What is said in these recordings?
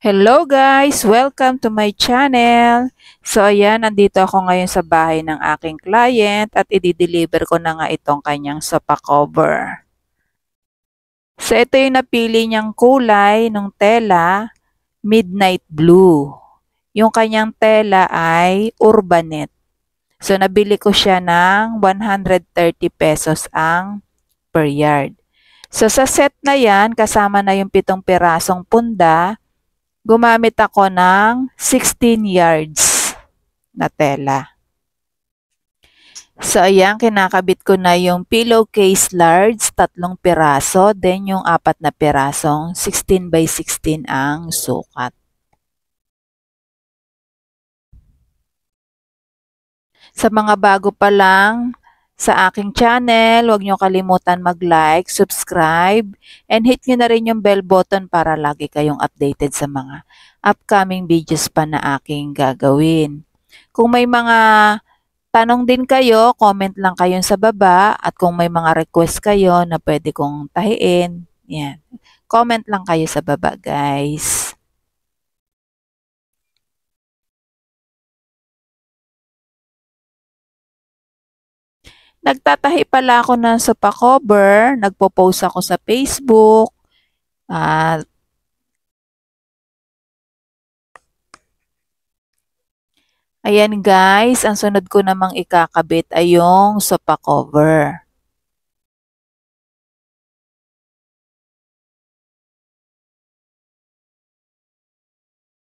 Hello guys! Welcome to my channel! So ayan, nandito ako ngayon sa bahay ng aking client at i-deliver ko na nga itong kanyang sopa cover. So ito yung napili niyang kulay ng tela midnight blue. Yung kanyang tela ay urbanet. So, nabili ko siya ng 130 pesos ang per yard. So, sa set na yan, kasama na yung pitong pirasong punda, gumamit ako ng 16 yards na tela. So, ayan, kinakabit ko na yung pillowcase large, tatlong piraso, then yung apat na pirasong 16 by 16 ang sukat. Sa mga bago pa lang sa aking channel, huwag nyo kalimutan mag-like, subscribe, and hit nyo na rin yung bell button para lagi kayong updated sa mga upcoming videos pa na aking gagawin. Kung may mga Tanong din kayo, comment lang kayo sa baba at kung may mga request kayo na pwede kong tahiin, yan. Comment lang kayo sa baba guys. Nagtatahi pala ako ng sopa cover, nagpo-post ako sa Facebook, at uh, Ayan guys, ang sunod ko namang ikakabit ay yung sopa cover.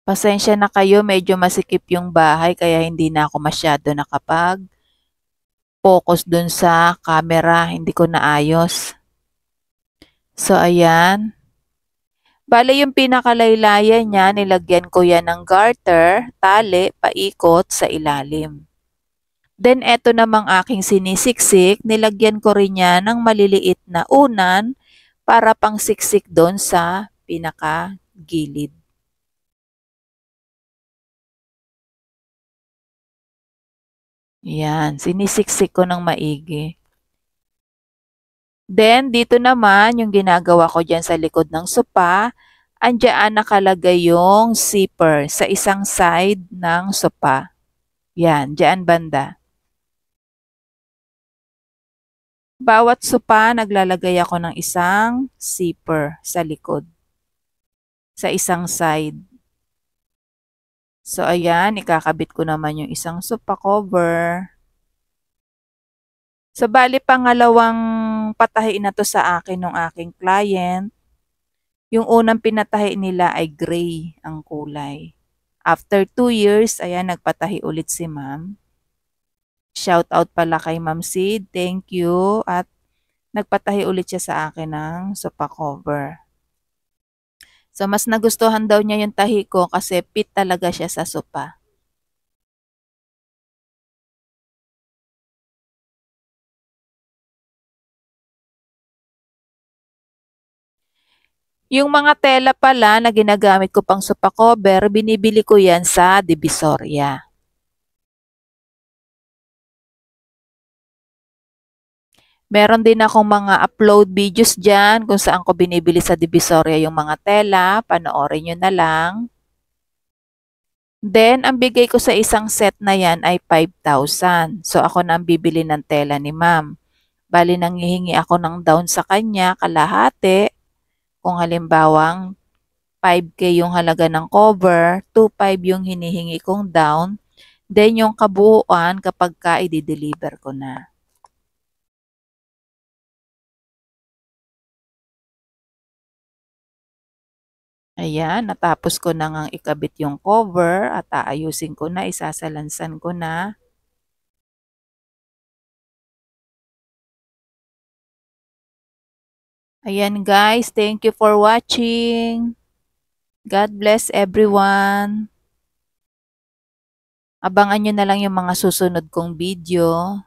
Pasensya na kayo, medyo masikip yung bahay kaya hindi na ako masyado nakapag focus dun sa camera, hindi ko naayos. So ayan, Bale, yung pinakalaylayan niya, nilagyan ko yan ng garter, tali, paikot sa ilalim. Then, eto namang aking sinisiksik, nilagyan ko rin niya ng maliliit na unan para pang siksik doon sa pinakagilid. Yan, sinisiksik ko ng maigi. Then, dito naman, yung ginagawa ko dyan sa likod ng sopa, andyan nakalagay yung zipper sa isang side ng sopa. Yan, dyan banda. Bawat sopa, naglalagay ako ng isang zipper sa likod. Sa isang side. So, ayan, ikakabit ko naman yung isang sopa cover. So, bali pangalawang unang na to sa akin ng aking client, yung unang pinatahi nila ay gray ang kulay. After 2 years, ayan, nagpatahi ulit si ma'am. Shout out pala kay Ma'am Sid. Thank you. At nagpatahi ulit siya sa akin ng sofa cover. So, mas nagustuhan daw niya yung tahi ko kasi fit talaga siya sa sofa. Yung mga tela pala na ginagamit ko pang sofa cover, binibili ko yan sa Divisoria. Meron din akong mga upload videos dyan kung saan ko binibili sa Divisoria yung mga tela. Panoorin nyo na lang. Then, ang bigay ko sa isang set na yan ay 5,000. So, ako na ang bibili ng tela ni ma'am. Bali, nanghihingi ako ng down sa kanya, kalahati. Kung halimbawang 5K yung halaga ng cover, 2.5 yung hinihingi kong down, then yung kabuuan kapag ka i-deliver ko na. Ayan, natapos ko na ngang ikabit yung cover at aayusin ko na, isasalansan ko na. Ayan guys, thank you for watching. God bless everyone. Abangan nyo na lang yung mga susunod kong video.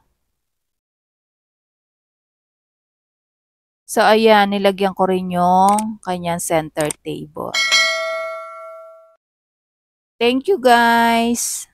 So ayan, nilagyan ko rin yung kanyang center table. Thank you guys!